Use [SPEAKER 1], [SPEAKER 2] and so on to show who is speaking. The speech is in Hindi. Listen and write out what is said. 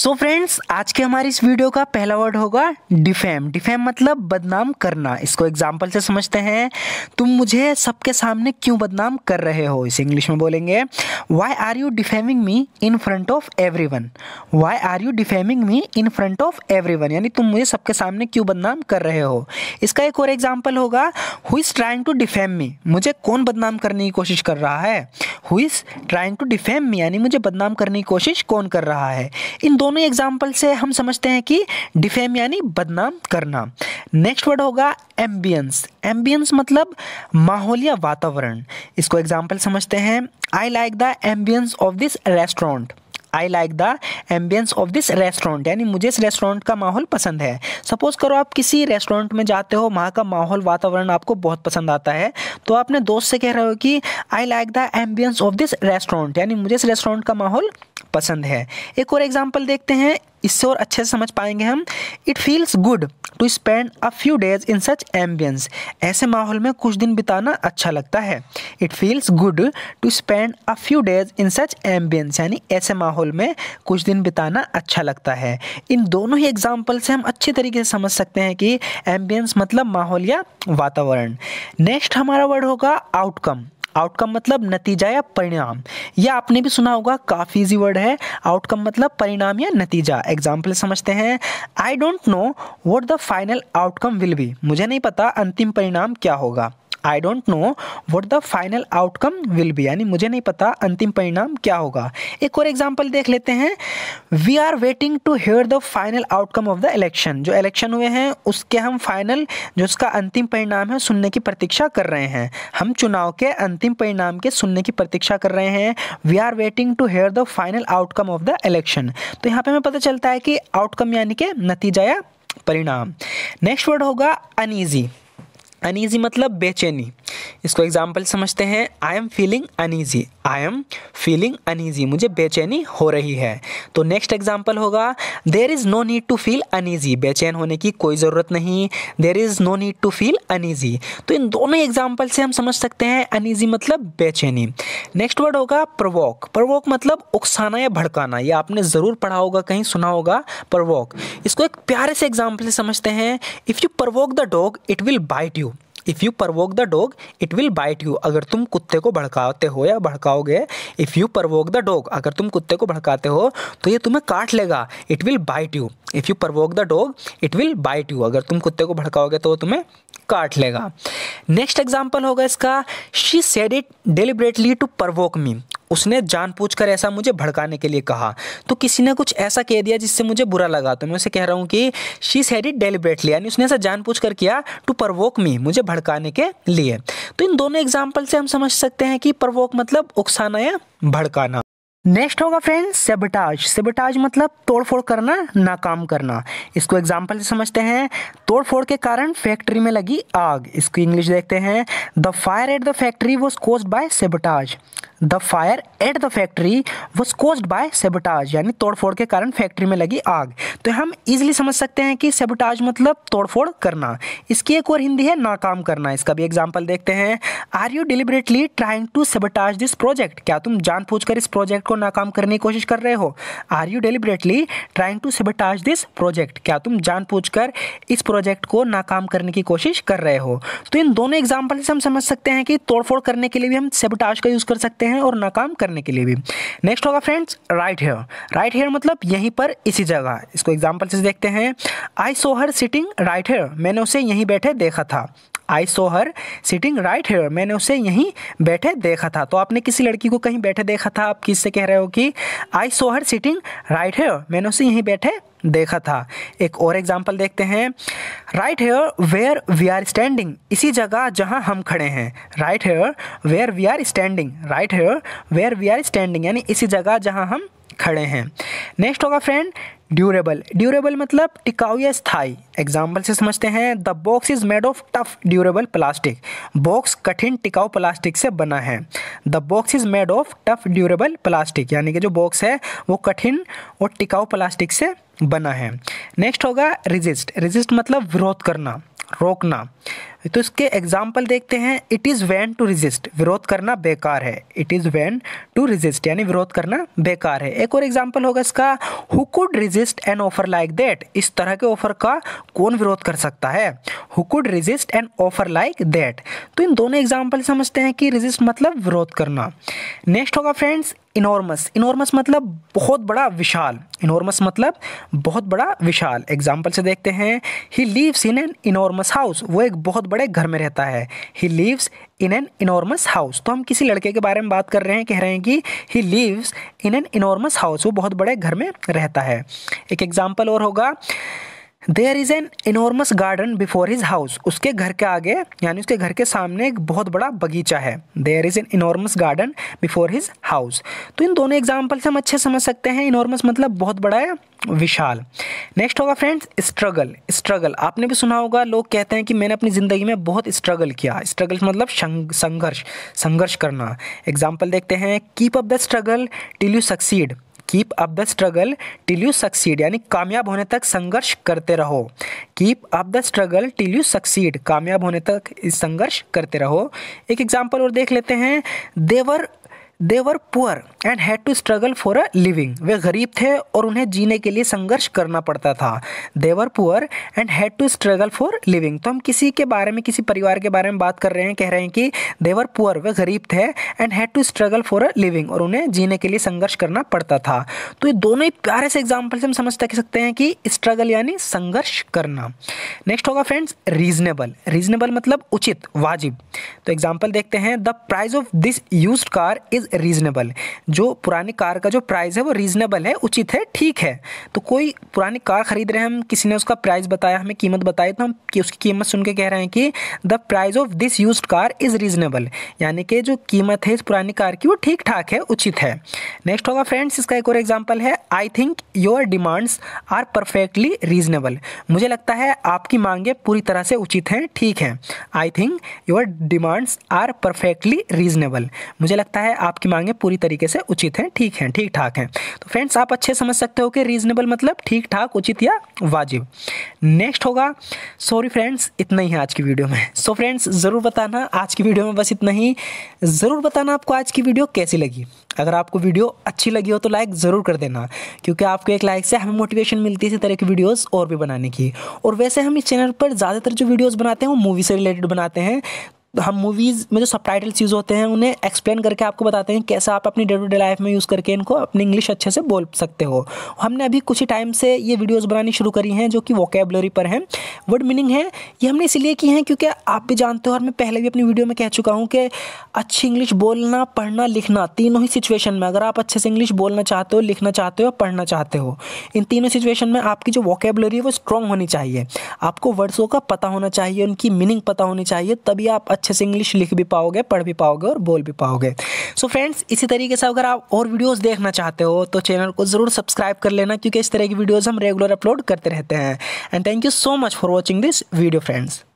[SPEAKER 1] सो so फ्रेंड्स आज के हमारे इस वीडियो का पहला वर्ड होगा डिफेम डिफेम मतलब बदनाम करना इसको एग्जाम्पल से समझते हैं तुम मुझे सबके सामने क्यों बदनाम कर रहे हो इसे इंग्लिश में बोलेंगे why are you defaming me in front of everyone why are you defaming me in front of everyone यानी तुम मुझे सबके सामने क्यों बदनाम कर रहे हो इसका एक और एग्जाम्पल होगा who is trying to defame me मुझे कौन बदनाम करने की कोशिश कर रहा है who is trying to defame me यानी मुझे बदनाम करने की कोशिश कौन कर रहा है इन दोनों दोनों एग्जाम्पल से हम समझते हैं कि डिफेम यानी बदनाम करना नेक्स्ट वर्ड होगा एम्बियंस एम्बियंस मतलब माहौल वातावरण इसको एग्जाम्पल समझते हैं I like the ambience of this restaurant I like the ambience of this restaurant यानी मुझे इस रेस्टोरेंट का माहौल पसंद है सपोज करो आप किसी रेस्टोरेंट में जाते हो वहाँ का माहौल वातावरण आपको बहुत पसंद आता है तो आप अपने दोस्त से कह रहे हो कि I like the ambience of this restaurant यानी मुझे इस रेस्टोरेंट का माहौल पसंद है एक और एग्जाम्पल देखते हैं इससे और अच्छे से समझ पाएंगे हम it feels good to spend a few days in such ambience ऐसे माहौल में कुछ दिन बिताना अच्छा लगता है it feels good to spend a few days in such ambience यानी ऐसे माहौल में कुछ दिन बिताना अच्छा लगता है इन दोनों ही एग्जाम्पल से हम अच्छे तरीके से समझ सकते हैं कि एम्बियंस मतलब माहौल या वातावरण नेक्स्ट हमारा वर्ड होगा आउटकम आउटकम मतलब नतीजा या परिणाम यह आपने भी सुना होगा काफ़ी इजी वर्ड है आउटकम मतलब परिणाम या नतीजा एग्जाम्पल समझते हैं I don't know what the final outcome will be मुझे नहीं पता अंतिम परिणाम क्या होगा I don't know what the final outcome will be यानी मुझे नहीं पता अंतिम परिणाम क्या होगा एक और एग्जाम्पल देख लेते हैं we are waiting to hear the final outcome of the election जो इलेक्शन हुए हैं उसके हम फाइनल जो उसका अंतिम परिणाम है सुनने की प्रतीक्षा कर रहे हैं हम चुनाव के अंतिम परिणाम के सुनने की प्रतीक्षा कर रहे हैं we are waiting to hear the final outcome of the election तो यहाँ पे हमें पता चलता है कि आउटकम यानी कि नतीजा या परिणाम नेक्स्ट वर्ड होगा अनईजी अनईजी मतलब बेचैनी इसको एग्जाम्पल समझते हैं I am feeling easy I am feeling easy मुझे बेचैनी हो रही है तो नेक्स्ट एग्जाम्पल होगा there is no need to feel easy बेचैन होने की कोई ज़रूरत नहीं there is no need to feel easy तो इन दोनों एग्जाम्पल से हम समझ सकते हैं ईजी मतलब बेचैनी नेक्स्ट वर्ड होगा प्रवोक प्रवोक मतलब उकसाना या भड़काना ये आपने ज़रूर पढ़ा होगा कहीं सुना होगा प्रवोक इसको एक प्यारे से एग्जाम्पल से समझते हैं if you provoke the dog it will bite you if you provoke the dog it will bite you अगर तुम कुत्ते को भड़काते हो या भड़काओगे if you provoke the dog अगर तुम कुत्ते को भड़काते हो तो ये तुम्हें काट लेगा it will bite you if you provoke the dog it will bite you अगर तुम कुत्ते को भड़काओगे तो वो तुम्हें काट लेगा नेक्स्ट एग्जाम्पल होगा इसका she said it deliberately to provoke me उसने जानबूझकर ऐसा मुझे भड़काने के लिए कहा तो किसी ने कुछ ऐसा कह दिया जिससे मुझे बुरा लगा तो मैं उसे कह रहा हूँ कि शी सेड इट डेलीबरेटली यानी उसने ऐसा जानबूझ कर किया टू परवोक मी मुझे भड़काने के लिए तो इन दोनों एग्जाम्पल से हम समझ सकते हैं कि परवोक मतलब उकसाना या भड़काना नेक्स्ट होगा फ्रेंड्स सेबटाज सेबटाज मतलब तोड़फोड़ करना नाकाम करना इसको एग्जाम्पल से समझते हैं तोड़फोड़ के कारण फैक्ट्री में लगी आग इसको इंग्लिश देखते हैं the fire at the factory was cause by sabotage the fire at the factory was caused by sabotage यानी तोड़फोड़ के कारण फैक्ट्री में लगी आग तो हम इजिली समझ सकते हैं कि सेबोटाज मतलब तोड़फोड़ करना इसकी एक और हिंदी है नाकाम करना इसका भी एग्जाम्पल देखते हैं are you deliberately trying to sabotage this project क्या तुम कर इस प्रोजेक्ट को नाकाम करने की कोशिश कर रहे हो are you deliberately trying to sabotage this project क्या तुम कर इस प्रोजेक्ट को नाकाम करने की कोशिश कर रहे हो तो इन दोनों एग्जाम्पल से हम समझ सकते हैं कि तोड़फोड़ करने के लिए भी हम सेबोटाज का यूज़ कर सकते हैं हैं और नाकाम करने के लिए भी नेक्स्ट होगा friends right here right here मतलब यहीं पर इसी जगह इसको एग्जाम्पल से देखते हैं I saw her sitting right here मैंने उसे यहीं बैठे देखा था I saw her sitting right here मैंने उसे यहीं बैठे देखा था तो आपने किसी लड़की को कहीं बैठे देखा था आप किससे कह रहे हो कि I saw her sitting right here मैंने उसे यहीं बैठे देखा था एक और एग्जाम्पल देखते हैं right here where we are standing इसी जगह जहाँ हम खड़े हैं right here where we are standing right here where we are standing यानी इसी जगह जहाँ हम खड़े हैं नेक्स्ट होगा फ्रेंड ड्यूरेबल ड्यूरेबल मतलब टिकाऊ या स्थाई एग्जाम्पल से समझते हैं the box is made of tough durable plastic box कठिन टिकाऊ प्लास्टिक से बना है the box is made of tough durable plastic यानी कि जो बॉक्स है वो कठिन और टिकाऊ प्लास्टिक से बना है नेक्स्ट होगा रिजिस्ट रिजिस्ट मतलब विरोध करना रोकना तो इसके एग्जाम्पल देखते हैं it is vain to resist विरोध करना बेकार है it is vain to resist यानी विरोध करना बेकार है एक और एग्जाम्पल होगा इसका who could resist an offer like that इस तरह के ऑफर का कौन विरोध कर सकता है who could resist an offer like that तो इन दोनों एग्जाम्पल समझते हैं कि रिजिस्ट मतलब विरोध करना नेक्स्ट होगा फ्रेंड्स इनॉर्मस इनॉर्मस मतलब बहुत बड़ा विशाल इनॉर्मस मतलब बहुत बड़ा विशाल एग्जाम्पल से देखते हैं he lives in an enormous house वो एक बहुत बड़े घर में रहता है he lives in an enormous house तो हम किसी लड़के के बारे में बात कर रहे हैं कह रहे हैं कि he lives in an enormous house वो बहुत बड़े घर में रहता है एक एग्जाम्पल और होगा there is an enormous garden before his house उसके घर के आगे यानी उसके घर के सामने एक बहुत बड़ा बगीचा है there is an enormous garden before his house तो इन दोनों एग्जाम्पल से हम अच्छे समझ सकते हैं इनॉर्मस मतलब बहुत बड़ा है विशाल नेक्स्ट होगा फ्रेंड्स स्ट्रगल स्ट्रगल आपने भी सुना होगा लोग कहते हैं कि मैंने अपनी ज़िंदगी में बहुत स्ट्रगल किया स्ट्रगल मतलब संघर्ष संघर्ष करना एग्जाम्पल देखते हैं keep up the struggle till you succeed keep up the struggle till you succeed यानी कामयाब होने तक संघर्ष करते रहो keep up the struggle till you succeed कामयाब होने तक संघर्ष करते रहो एक एग्जाम्पल और देख लेते हैं they were they were poor and had to struggle for a living वे गरीब थे और उन्हें जीने के लिए संघर्ष करना पड़ता था they were poor and had to struggle for living तो हम किसी के बारे में किसी परिवार के बारे में बात कर रहे हैं कह रहे हैं कि देवर पुअर वे गरीब थे and had to struggle for a living और उन्हें जीने के लिए संघर्ष करना पड़ता था तो ये दोनों ही प्यारे से एग्जाम्पल से हम समझ तक सकते हैं कि स्ट्रगल यानी संघर्ष करना नेक्स्ट होगा फ्रेंड्स रीजनेबल रीजनेबल मतलब उचित वाजिब तो एग्जाम्पल देखते हैं the price of this use car is reasonable जो पुरानी कार का जो प्राइस है वो रीजनेबल है उचित है ठीक है तो कोई पुरानी कार खरीद रहे हैं हम किसी ने उसका प्राइस बताया हमें कीमत बताई तो हम कि उसकी कीमत सुन के कह रहे हैं कि the price of this use car is reasonable यानी कि जो कीमत है इस पुरानी कार की वो ठीक ठाक है उचित है नेक्स्ट होगा फ्रेंड्स इसका एक और एग्जाम्पल है I think your demands are perfectly reasonable मुझे लगता है आपकी मांगें पूरी तरह से उचित हैं ठीक हैं I think your demands are perfectly reasonable मुझे लगता है आप आपकी मांगें पूरी तरीके से उचित हैं ठीक हैं ठीक ठाक हैं तो फ्रेंड्स आप अच्छे समझ सकते हो कि रीजनेबल मतलब ठीक ठाक उचित या वाजिब नेक्स्ट होगा सॉरी फ्रेंड्स इतना ही है आज की वीडियो में सो फ्रेंड्स ज़रूर बताना आज की वीडियो में बस इतना ही ज़रूर बताना आपको आज की वीडियो कैसी लगी अगर आपको वीडियो अच्छी लगी हो तो लाइक ज़रूर कर देना क्योंकि आपको एक लाइक से हमें मोटिवेशन मिलती है इसी तरह की वीडियोस और भी बनाने की और वैसे हम इस चैनल पर ज़्यादातर जो वीडियोस बनाते हैं वो मूवी से रिलेटेड बनाते हैं तो हम मूवीज़ में जो सब टाइटल्स यूज़ होते हैं उन्हें एक्सप्लेन करके आपको बताते हैं कैसे आप अपनी डे टू डे लाइफ में यूज़ करके इनको अपनी इंग्लिश अच्छे से बोल सकते हो हमने अभी कुछ ही टाइम से ये वीडियोज़ बनानी शुरू करी हैं जो कि वोकेबलरी पर हैं वर्ड मीनिंग है ये हमने इसीलिए की हैं क्योंकि आप भी जानते हो और मैं पहले भी अपनी वीडियो में कह चुका हूँ कि अच्छी इंग्लिश बोलना पढ़ना लिखना तीनों ही सिचुएशन में अगर आप अच्छे से इंग्लिश बोलना चाहते हो लिखना चाहते हो पढ़ना चाहते हो इन तीनों सिचुएशन में आपकी जो वोकेबलरी है वो स्ट्रॉन्ग होनी चाहिए आपको वर्ड्सों का पता होना चाहिए उनकी मीनिंग पता होनी चाहिए तभी आप अच्छे से इंग्लिश लिख भी पाओगे पढ़ भी पाओगे और बोल भी पाओगे सो so फ्रेंड्स इसी तरीके से अगर आप और वीडियोस देखना चाहते हो तो चैनल को ज़रूर सब्सक्राइब कर लेना क्योंकि इस तरह की वीडियोज़ हम रेगुलर अपलोड करते रहते हैं and thank you so much for watching this video friends